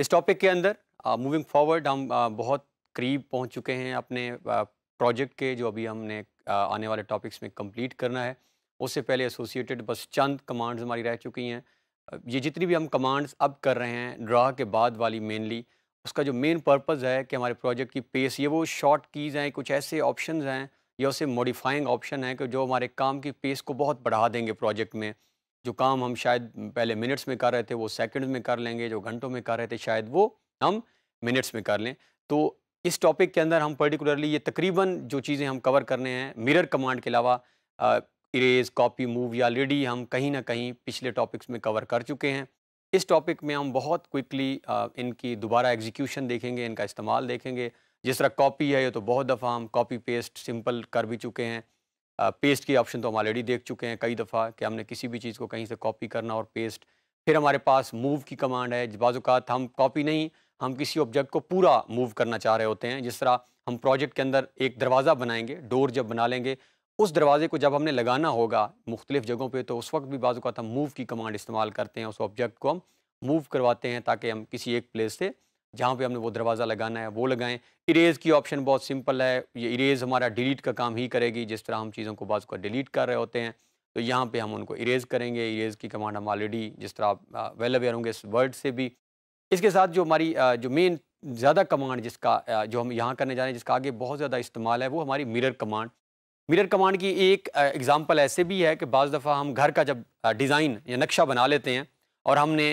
इस टॉपिक के अंदर मूविंग uh, फॉरवर्ड हम uh, बहुत करीब पहुंच चुके हैं अपने प्रोजेक्ट uh, के जो अभी हमने uh, आने वाले टॉपिक्स में कंप्लीट करना है उससे पहले एसोसिएटेड बस चंद कमांड्स हमारी रह चुकी हैं ये जितनी भी हम कमांड्स अब कर रहे हैं ड्रा के बाद वाली मेनली उसका जो मेन पर्पज़ है कि हमारे प्रोजेक्ट की पेस ये वो शॉर्ट कीज़ हैं कुछ ऐसे ऑप्शन हैं या उसे मॉडिफाइंग ऑप्शन हैं कि जो हमारे काम की पेस को बहुत बढ़ा देंगे प्रोजेक्ट में जो काम हम शायद पहले मिनट्स में कर रहे थे वो सेकंड्स में कर लेंगे जो घंटों में कर रहे थे शायद वो हम मिनट्स में कर लें तो इस टॉपिक के अंदर हम पर्टिकुलरली ये तकरीबन जो चीज़ें हम कवर करने हैं मिरर कमांड के अलावा इरेज कॉपी मूव या लेडी हम कहीं ना कहीं पिछले टॉपिक्स में कवर कर चुके हैं इस टॉपिक में हम बहुत क्विकली इनकी दोबारा एग्जीक्यूशन देखेंगे इनका इस्तेमाल देखेंगे जिस तरह कॉपी है ये तो बहुत दफ़ा हम कॉपी पेस्ट सिंपल कर भी चुके हैं पेस्ट की ऑप्शन तो हम ऑलरेडी देख चुके हैं कई दफ़ा कि हमने किसी भी चीज़ को कहीं से कॉपी करना और पेस्ट फिर हमारे पास मूव की कमांड है बाजूक़ात हम कॉपी नहीं हम किसी ऑब्जेक्ट को पूरा मूव करना चाह रहे होते हैं जिस तरह हम प्रोजेक्ट के अंदर एक दरवाज़ा बनाएंगे डोर जब बना लेंगे उस दरवाज़े को जब हमने लगाना होगा मुख्तलिफ़ जगहों पर तो उस वक्त भी बाज़ू हम मूव की कमांड इस्तेमाल करते हैं उस ऑब्जेक्ट को हम मूव करवाते हैं ताकि हम किसी एक प्लेस से जहाँ पे हमने वो दरवाज़ा लगाना है वो लगाएं इरेज़ की ऑप्शन बहुत सिंपल है ये इरेज़ हमारा डिलीट का काम ही करेगी जिस तरह हम चीज़ों को बाज़ को डिलीट कर रहे होते हैं तो यहाँ पे हम उनको इरेज़ करेंगे इरेज़ की कमांड हम ऑलरेडी जिस तरह आप वेल अवेयर होंगे इस वर्ड से भी इसके साथ जो हमारी जो मेन ज़्यादा कमांड जिसका जो हम यहाँ करने जा रहे हैं जिसका आगे बहुत ज़्यादा इस्तेमाल है वो हमारी मिरर कमांड मिरर कमांड की एक एग्ज़ाम्पल ऐसे भी है कि बज़ दफ़ा हम घर का जब डिज़ाइन या नक्शा बना लेते हैं और हमने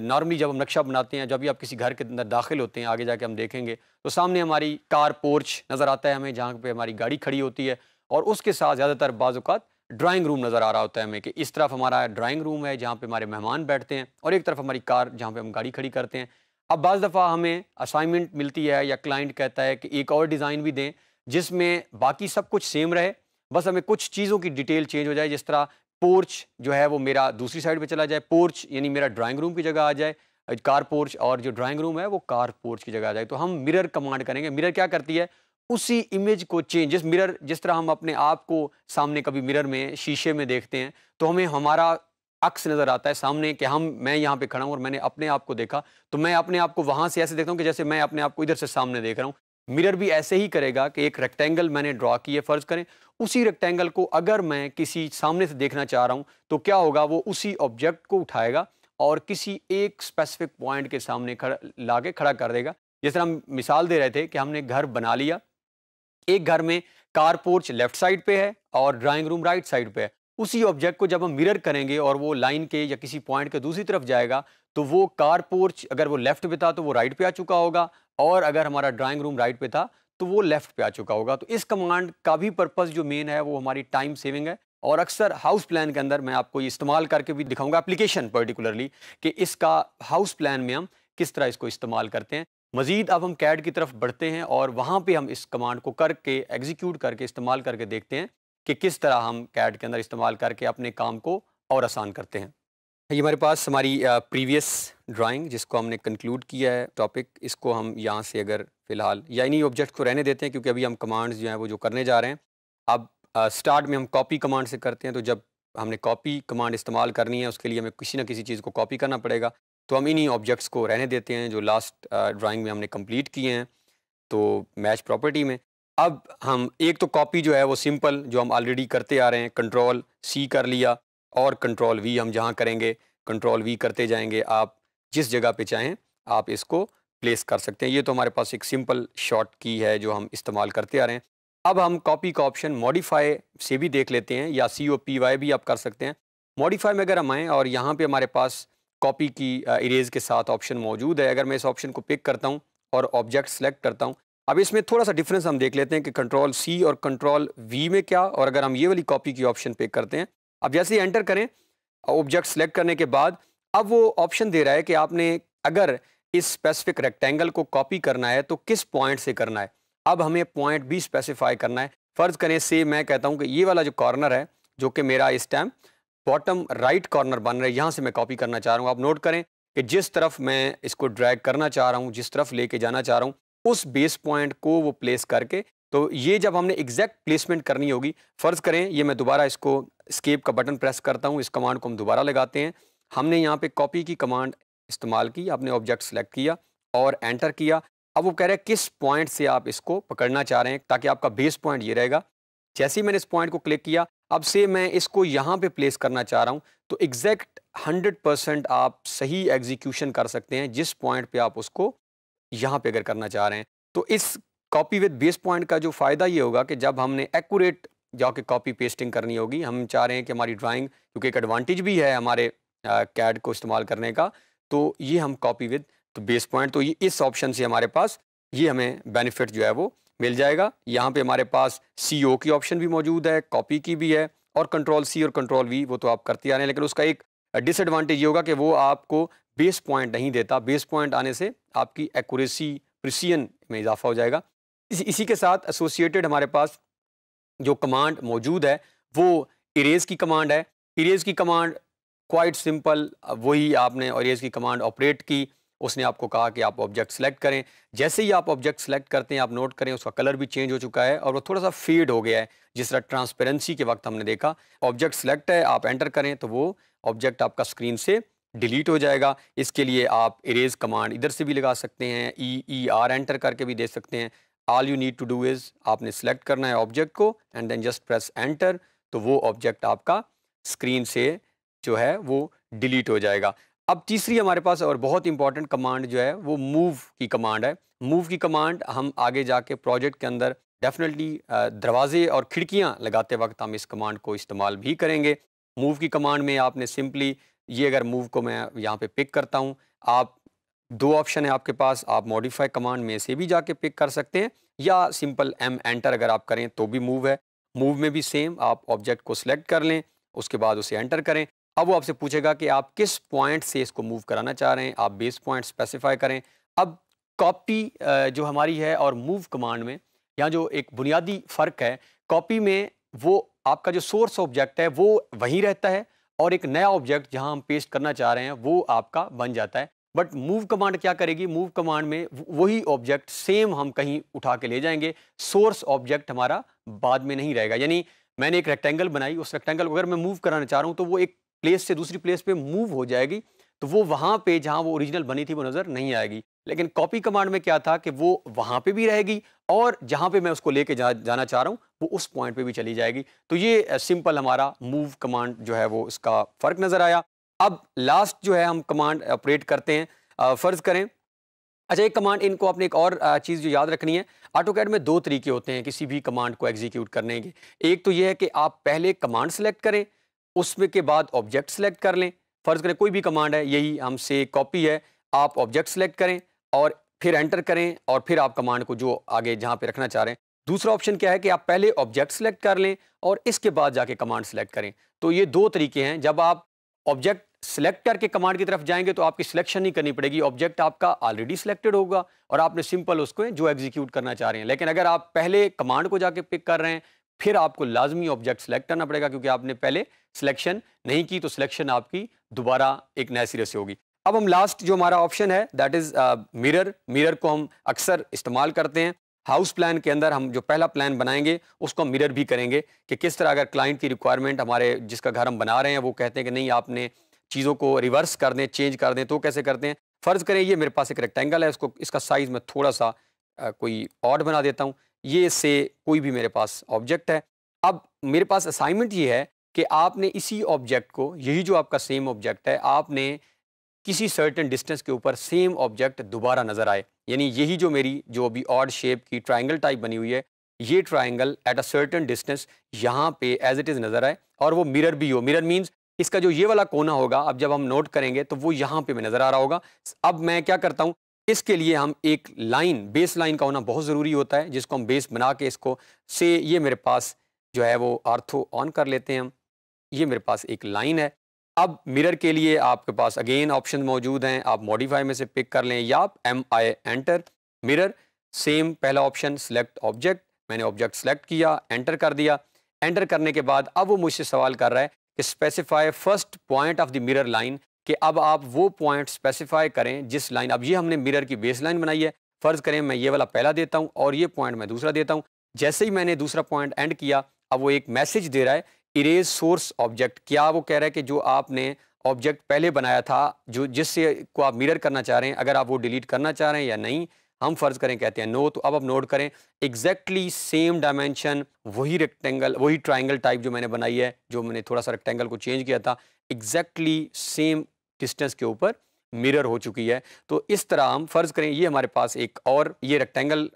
नॉर्मली जब हम नक्शा बनाते हैं जब भी आप किसी घर के अंदर दाखिल होते हैं आगे जाके हम देखेंगे तो सामने हमारी कार पोर्च नज़र आता है हमें जहाँ पे हमारी गाड़ी खड़ी होती है और उसके साथ ज़्यादातर बाज़ात ड्राइंग रूम नज़र आ रहा होता है हमें कि इस तरफ हमारा ड्राइंग रूम है जहाँ पर हमारे मेहमान बैठते हैं और एक तरफ हमारी कार जहाँ पर हम गाड़ी खड़ी करते हैं अब बज़ दफ़ा हमें असाइनमेंट मिलती है या क्लाइंट कहता है कि एक और डिज़ाइन भी दें जिसमें बाकी सब कुछ सेम रहे बस हमें कुछ चीज़ों की डिटेल चेंज हो जाए जिस तरह पोर्च जो है वो मेरा दूसरी साइड पे चला जाए पोर्च यानी मेरा ड्राइंग रूम की जगह आ जाए कार पोर्च और जो ड्राइंग रूम है वो कार पोर्च की जगह आ जाए तो हम मिरर कमांड करेंगे मिरर क्या करती है उसी इमेज को चेंज जिस मिरर जिस तरह हम अपने आप को सामने कभी मिरर में शीशे में देखते हैं तो हमें हमारा अक्स नज़र आता है सामने कि हम मैं यहाँ पे खड़ा हूँ और मैंने अपने आप को देखा तो मैं अपने आप को वहाँ से ऐसे देखता हूँ कि जैसे मैं अपने आप को इधर से सामने देख रहा हूँ मिरर भी ऐसे ही करेगा कि एक रेक्टेंगल मैंने ड्रॉ किए फ़र्ज़ करें उसी रेक्टेंगल को अगर मैं किसी सामने से देखना चाह रहा हूँ तो क्या होगा वो उसी ऑब्जेक्ट को उठाएगा और किसी एक स्पेसिफिक पॉइंट के सामने खड़ा ला के खड़ा कर देगा जैसे हम मिसाल दे रहे थे कि हमने घर बना लिया एक घर में कार पोर्च लेफ़्ट साइड पे है और ड्राइंग रूम राइट साइड पे है उसी ऑब्जेक्ट को जब हम मिरर करेंगे और वो लाइन के या किसी पॉइंट के दूसरी तरफ जाएगा तो वो कार पोर्च अगर वो लेफ्ट पे था तो वो राइट पे आ चुका होगा और अगर हमारा ड्राइंग रूम राइट पे था तो वो लेफ्ट पे आ चुका होगा तो इस कमांड का भी पर्पज़ जो मेन है वो हमारी टाइम सेविंग है और अक्सर हाउस प्लान के अंदर मैं आपको ये इस्तेमाल करके भी दिखाऊंगा एप्लीकेशन पर्टिकुलरली कि इसका हाउस प्लान में हम किस तरह इसको इस्तेमाल करते हैं मज़ीद अब हम कैड की तरफ बढ़ते हैं और वहाँ पर हम इस कमांड को करके एग्जीक्यूट करके इस्तेमाल करके देखते हैं कि किस तरह हम कैड के अंदर इस्तेमाल करके अपने काम को और आसान करते हैं ये हमारे पास हमारी प्रीवियस ड्राइंग जिसको हमने कंक्लूड किया है टॉपिक इसको हम यहाँ से अगर फ़िलहाल या इन्हीं ऑब्जेक्ट को रहने देते हैं क्योंकि अभी हम कमांड्स जो हैं वो जो करने जा रहे हैं अब स्टार्ट में हम कॉपी कमांड से करते हैं तो जब हमने कॉपी कमांड इस्तेमाल करनी है उसके लिए हमें किसी ना किसी चीज़ को कॉपी करना पड़ेगा तो हम इन्हीं ऑब्जेक्ट्स को रहने देते हैं जो लास्ट ड्राइंग में हमने कम्प्लीट किए हैं तो मैच प्रॉपर्टी में अब हम एक तो कॉपी जो है वो सिंपल जो हम ऑलरेडी करते आ रहे हैं कंट्रोल सी कर लिया और कंट्रोल वी हम जहाँ करेंगे कंट्रोल वी करते जाएंगे आप जिस जगह पे चाहें आप इसको प्लेस कर सकते हैं ये तो हमारे पास एक सिंपल शॉर्ट की है जो हम इस्तेमाल करते आ रहे हैं अब हम कॉपी का ऑप्शन मॉडिफाई से भी देख लेते हैं या सी ओ पी वाई भी आप कर सकते हैं मॉडिफाई में अगर हम आएँ और यहाँ पे हमारे पास कॉपी की इरेज uh, के साथ ऑप्शन मौजूद है अगर मैं इस ऑप्शन को पिक करता हूँ और ऑब्जेक्ट सेलेक्ट करता हूँ अब इसमें थोड़ा सा डिफरेंस हम देख लेते हैं कि कंट्रोल सी और कंट्रोल वी में क्या और अगर हम ये वाली कॉपी की ऑप्शन पे करते हैं अब जैसे ही एंटर करें ऑब्जेक्ट सेलेक्ट करने के बाद अब वो ऑप्शन दे रहा है कि आपने अगर इस स्पेसिफिक रेक्टेंगल को कॉपी करना है तो किस पॉइंट से करना है अब हमें पॉइंट भी स्पेसिफाई करना है फ़र्ज़ करें से मैं कहता हूँ कि ये वाला जो कॉर्नर है जो कि मेरा इस टाइम बॉटम राइट कॉर्नर बन रहा है यहाँ से मैं कॉपी करना चाह रहा हूँ आप नोट करें कि जिस तरफ मैं इसको ड्रैग करना चाह रहा हूँ जिस तरफ लेके जाना चाह रहा हूँ उस बेस पॉइंट को वो प्लेस करके तो ये जब हमने एग्जैक्ट प्लेसमेंट करनी होगी फ़र्ज़ करें ये मैं दोबारा इसको स्केप का बटन प्रेस करता हूँ इस कमांड को हम दोबारा लगाते हैं हमने यहाँ पे कॉपी की कमांड इस्तेमाल की आपने ऑब्जेक्ट सेलेक्ट किया और एंटर किया अब वो कह रहे हैं किस पॉइंट से आप इसको पकड़ना चाह रहे हैं ताकि आपका बेस पॉइंट ये रहेगा जैसे ही मैंने इस पॉइंट को क्लिक किया अब से मैं इसको यहाँ पे प्लेस करना चाह रहा हूँ तो एग्जैक्ट 100 परसेंट आप सही एग्जीक्यूशन कर सकते हैं जिस पॉइंट पे आप उसको यहाँ पे अगर करना चाह रहे हैं तो इस कॉपी विद बेस पॉइंट का जो फ़ायदा ये होगा कि जब हमने एक्यूरेट जाके कॉपी पेस्टिंग करनी होगी हम चाह रहे हैं कि हमारी ड्राइंग क्योंकि एक एडवांटेज भी है हमारे कैड को इस्तेमाल करने का तो ये हम कॉपी विद तो बेस पॉइंट तो ये इस ऑप्शन से हमारे पास ये हमें बेनिफिट जो है वो मिल जाएगा यहाँ पे हमारे पास सी ओ की ऑप्शन भी मौजूद है कॉपी की भी है और कंट्रोल सी और कंट्रोल वी वो तो आप करते आ रहे हैं लेकिन उसका एक डिसएडवांटेज ये होगा कि वो आपको बेस पॉइंट नहीं देता बेस पॉइंट आने से आपकी एक्यूरेसी प्रिसियन में इजाफा हो जाएगा इस, इसी के साथ एसोसिएटेड हमारे पास जो कमांड मौजूद है वो इरेज की कमांड है इरेज की कमांड क्वाइट सिंपल वही आपने इरेज की कमांड ऑपरेट की उसने आपको कहा कि आप ऑब्जेक्ट सेलेक्ट करें जैसे ही आप ऑब्जेक्ट सेलेक्ट करते हैं आप नोट करें उसका कलर भी चेंज हो चुका है और वो थोड़ा सा फेड हो गया है जिस तरह ट्रांसपेरेंसी के वक्त हमने देखा ऑब्जेक्ट सेलेक्ट है आप एंटर करें तो वो ऑब्जेक्ट आपका स्क्रीन से डिलीट हो जाएगा इसके लिए आप इरेज कमांड इधर से भी लगा सकते हैं ई ई आर एंटर करके भी दे सकते हैं all you need to do is आपने सेलेक्ट करना है ऑब्जेक्ट को and then just press enter तो वो ऑब्जेक्ट आपका स्क्रीन से जो है वो डिलीट हो जाएगा अब तीसरी हमारे पास और बहुत इंपॉर्टेंट कमांड जो है वो मूव की कमांड है मूव की कमांड हम आगे जाके प्रोजेक्ट के अंदर डेफिनेटली दरवाजे और खिड़कियां लगाते वक्त हम इस कमांड को इस्तेमाल भी करेंगे मूव की कमांड में आपने सिंपली ये अगर मूव को मैं यहाँ पे पिक करता हूँ आप दो ऑप्शन है आपके पास आप मॉडिफाई कमांड में से भी जाके पिक कर सकते हैं या सिंपल एम एंटर अगर आप करें तो भी मूव है मूव में भी सेम आप ऑब्जेक्ट को सिलेक्ट कर लें उसके बाद उसे एंटर करें अब वो आपसे पूछेगा कि आप किस पॉइंट से इसको मूव कराना चाह रहे हैं आप बेस पॉइंट स्पेसिफाई करें अब कॉपी जो हमारी है और मूव कमांड में यहाँ जो एक बुनियादी फ़र्क है कॉपी में वो आपका जो सोर्स ऑब्जेक्ट है वो वहीं रहता है और एक नया ऑब्जेक्ट जहां हम पेस्ट करना चाह रहे हैं वो आपका बन जाता है बट मूव कमांड क्या करेगी मूव कमांड में वही ऑब्जेक्ट सेम हम कहीं उठा के ले जाएंगे सोर्स ऑब्जेक्ट हमारा बाद में नहीं रहेगा यानी मैंने एक रेक्टेंगल बनाई उस रेक्टेंगल को अगर मैं मूव कराना चाह रहा हूँ तो वो एक प्लेस से दूसरी प्लेस पे मूव हो जाएगी तो वो वहाँ पर जहाँ वो ओरिजिनल बनी थी वो नज़र नहीं आएगी लेकिन कॉपी कमांड में क्या था कि वो वहाँ पर भी रहेगी और जहाँ पर मैं उसको लेके जा, जाना चाह रहा हूँ वो उस पॉइंट पे भी चली जाएगी तो ये सिंपल हमारा मूव कमांड जो है वो इसका फ़र्क नज़र आया अब लास्ट जो है हम कमांड ऑपरेट करते हैं फ़र्ज़ करें अच्छा एक कमांड इनको आपने एक और चीज़ जो याद रखनी है ऑटो कैड में दो तरीके होते हैं किसी भी कमांड को एग्जीक्यूट करने के एक तो यह है कि आप पहले कमांड सेलेक्ट करें उसमें के बाद ऑब्जेक्ट सेलेक्ट कर लें फ़र्ज़ करें कोई भी कमांड है यही हमसे कॉपी है आप ऑब्जेक्ट सेलेक्ट करें और फिर एंटर करें और फिर आप कमांड को जो आगे जहाँ पे रखना चाह रहे हैं दूसरा ऑप्शन क्या है कि आप पहले ऑब्जेक्ट सेलेक्ट कर लें और इसके बाद जाके कमांड सेलेक्ट करें तो ये दो तरीके हैं जब आप ऑब्जेक्ट सेलेक्ट करके कमांड की तरफ जाएंगे तो आपकी सिलेक्शन नहीं करनी पड़ेगी ऑब्जेक्ट आपका ऑलरेडी सिलेक्टेड होगा और आपने सिंपल उसको जो एग्जीक्यूट करना चाह रहे हैं लेकिन अगर आप पहले कमांड को जाके पिक कर रहे हैं फिर आपको लाजमी ऑब्जेक्ट सेलेक्ट करना पड़ेगा क्योंकि आपने पहले सिलेक्शन नहीं की तो सिलेक्शन आपकी दोबारा एक नए सिरे से होगी अब हम लास्ट जो हमारा ऑप्शन है दैट इज़ मिरर मिरर को हम अक्सर इस्तेमाल करते हैं हाउस प्लान के अंदर हम जो पहला प्लान बनाएंगे उसको मिरर भी करेंगे कि किस तरह अगर क्लाइंट की रिक्वायरमेंट हमारे जिसका घर हम बना रहे हैं वो कहते हैं कि नहीं आपने चीज़ों को रिवर्स कर दें चेंज कर दें तो कैसे करते हैं फ़र्ज़ करें ये मेरे पास एक रेक्टेंगल है इसको इसका साइज़ मैं थोड़ा सा आ, कोई ऑड बना देता हूँ ये से कोई भी मेरे पास ऑब्जेक्ट है अब मेरे पास असाइनमेंट ये है कि आपने इसी ऑब्जेक्ट को यही जो आपका सेम ऑब्जेक्ट है आपने किसी सर्टेन डिस्टेंस के ऊपर सेम ऑब्जेक्ट दोबारा नजर आए यानी यही जो मेरी जो अभी ऑड शेप की ट्राइंगल टाइप बनी हुई है ये triangle at a certain distance यहाँ पे एज इट इज़ नज़र आए और वो मिरर भी हो मिरर मीन्स इसका जो ये वाला कोना होगा अब जब हम नोट करेंगे तो वो यहाँ पे नज़र आ रहा होगा अब मैं क्या करता हूँ इसके लिए हम एक लाइन बेस लाइन का होना बहुत ज़रूरी होता है जिसको हम बेस बना के इसको से ये मेरे पास जो है वो आर्थो ऑन कर लेते हैं हम ये मेरे पास एक लाइन है अब मिरर के लिए आपके पास अगेन ऑप्शन मौजूद हैं आप मॉडिफाई में से पिक कर लें या आप M I enter mirror same पहला ऑप्शन सेलेक्ट ऑब्जेक्ट मैंने ऑब्जेक्ट सेलेक्ट किया एंटर कर दिया एंटर करने के बाद अब वो मुझसे सवाल कर रहा है कि specify first point of the mirror line कि अब आप वो पॉइंट स्पेसिफाई करें जिस लाइन अब ये हमने मिरर की बेस लाइन बनाई है फ़र्ज़ करें मैं ये वाला पहला देता हूँ और ये पॉइंट मैं दूसरा देता हूँ जैसे ही मैंने दूसरा पॉइंट एंड किया अब वो एक मैसेज दे रहा है इरेज सोर्स ऑब्जेक्ट क्या वो कह रहा है कि जो आपने ऑब्जेक्ट पहले बनाया था जो जिससे को आप मिरर करना चाह रहे हैं अगर आप वो डिलीट करना चाह रहे हैं या नहीं हम फ़र्ज़ करें कहते हैं नो तो अब आप नोट करें एग्जैक्टली सेम डायमेंशन वही रेक्टेंगल वही ट्राइंगल टाइप जो मैंने बनाई है जो मैंने थोड़ा सा रेक्टेंगल को चेंज किया था एग्जैक्टली सेम डिस्टेंस के ऊपर मिरर हो चुकी है तो इस तरह हम फ़र्ज़ करें ये हमारे पास एक और ये रेक्टेंगल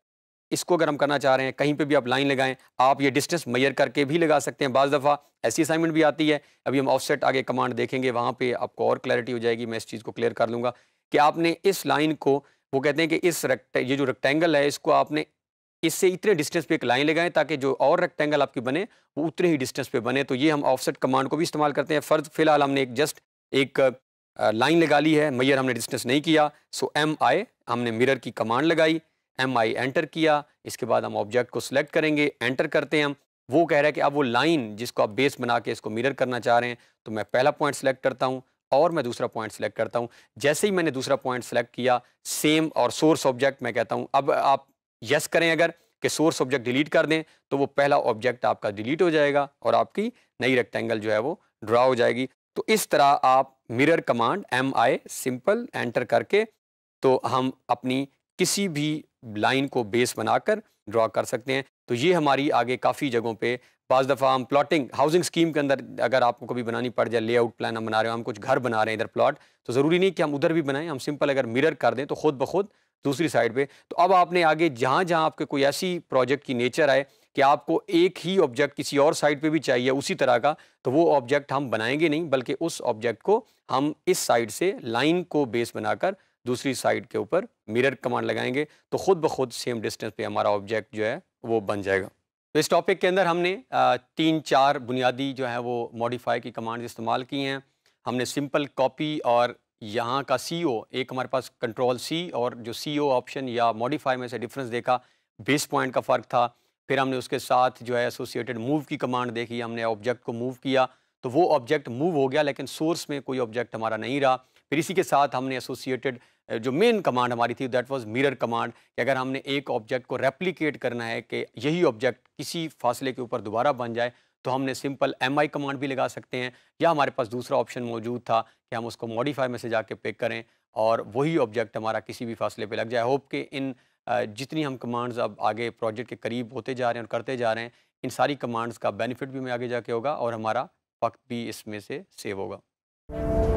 इसको अगर हम करना चाह रहे हैं कहीं पे भी आप लाइन लगाएं आप ये डिस्टेंस मैयर करके भी लगा सकते हैं बज़ दफ़ा ऐसी असाइनमेंट भी आती है अभी हम ऑफसेट आगे कमांड देखेंगे वहाँ पे आपको और क्लैरिटी हो जाएगी मैं इस चीज़ को क्लियर कर लूँगा कि आपने इस लाइन को वो कहते हैं कि इस रेक्ट ये जो रेक्टेंगल है इसको आपने इससे इतने डिस्टेंस पे एक लाइन लगाएं ताकि जो और रेक्टेंगल आपकी बने वो उतने ही डिस्टेंस पे बने तो ये हम ऑफसेट कमांड को भी इस्तेमाल करते हैं फ़र्ज फिलहाल हमने एक जस्ट एक लाइन लगा ली है मैयर हमने डिस्टेंस नहीं किया सो एम आई हमने मिरर की कमांड लगाई एम आई एंटर किया इसके बाद हम ऑब्जेक्ट को सिलेक्ट करेंगे एंटर करते हैं हम वो कह रहा है कि अब वो लाइन जिसको आप बेस बना के इसको मिरर करना चाह रहे हैं तो मैं पहला पॉइंट सेलेक्ट करता हूँ और मैं दूसरा पॉइंट सेलेक्ट करता हूँ जैसे ही मैंने दूसरा पॉइंट सेलेक्ट किया सेम और सोर्स ऑब्जेक्ट मैं कहता हूँ अब आप यस करें अगर कि सोर्स ऑब्जेक्ट डिलीट कर दें तो वो पहला ऑब्जेक्ट आपका डिलीट हो जाएगा और आपकी नई रेक्टेंगल जो है वो ड्रा हो जाएगी तो इस तरह आप mirror command M I simple enter करके तो हम अपनी किसी भी लाइन को बेस बनाकर ड्रॉ कर सकते हैं तो ये हमारी आगे काफ़ी जगहों पे बज दफ़ा हम प्लॉटिंग हाउसिंग स्कीम के अंदर अगर आपको कभी बनानी पड़ जाए लेआउट प्लान हम बना रहे हो हम कुछ घर बना रहे हैं इधर प्लॉट तो ज़रूरी नहीं कि हम उधर भी बनाएं हम सिंपल अगर मिरर कर दें तो खुद ब खुद दूसरी साइड पर तो अब आपने आगे जहाँ जहाँ आपके कोई ऐसी प्रोजेक्ट की नेचर आए कि आपको एक ही ऑब्जेक्ट किसी और साइड पर भी चाहिए उसी तरह का तो वो ऑब्जेक्ट हम बनाएंगे नहीं बल्कि उस ऑब्जेक्ट को हम इस साइड से लाइन को बेस बनाकर दूसरी साइड के ऊपर मिरर कमांड लगाएंगे तो ख़ुद ब खुद सेम डिस्टेंस पे हमारा ऑब्जेक्ट जो है वो बन जाएगा तो इस टॉपिक के अंदर हमने तीन चार बुनियादी जो है वो मॉडिफाई की कमांड इस्तेमाल की हैं हमने सिंपल कॉपी और यहाँ का सी ओ एक हमारे पास कंट्रोल सी और जो सी ओ ऑप्शन या मॉडिफाई में से डिफरेंस देखा बेस पॉइंट का फ़र्क था फिर हमने उसके साथ जो है एसोसिएटेड मूव की कमांड देखी हमने ऑब्जेक्ट को मूव किया तो वो ऑब्जेक्ट मूव हो गया लेकिन सोर्स में कोई ऑब्जेक्ट हमारा नहीं रहा फिर इसी के साथ हमने एसोसिएटेड जो मेन कमांड हमारी थी दैट वाज मिरर कमांड कि अगर हमने एक ऑब्जेक्ट को रेप्लीकेट करना है कि यही ऑब्जेक्ट किसी फासले के ऊपर दोबारा बन जाए तो हमने सिंपल एम आई कमांड भी लगा सकते हैं या हमारे पास दूसरा ऑप्शन मौजूद था कि हम उसको मॉडिफाई में से जाके पिक करें और वही ऑब्जेक्ट हमारा किसी भी फासले पर लग जाए होप कि इन जितनी हम कमांड्स अब आगे प्रोजेक्ट के करीब होते जा रहे हैं और करते जा रहे हैं इन सारी कमांड्स का बेनिफिट भी हमें आगे जाके होगा और हमारा वक्त भी इसमें से सेव होगा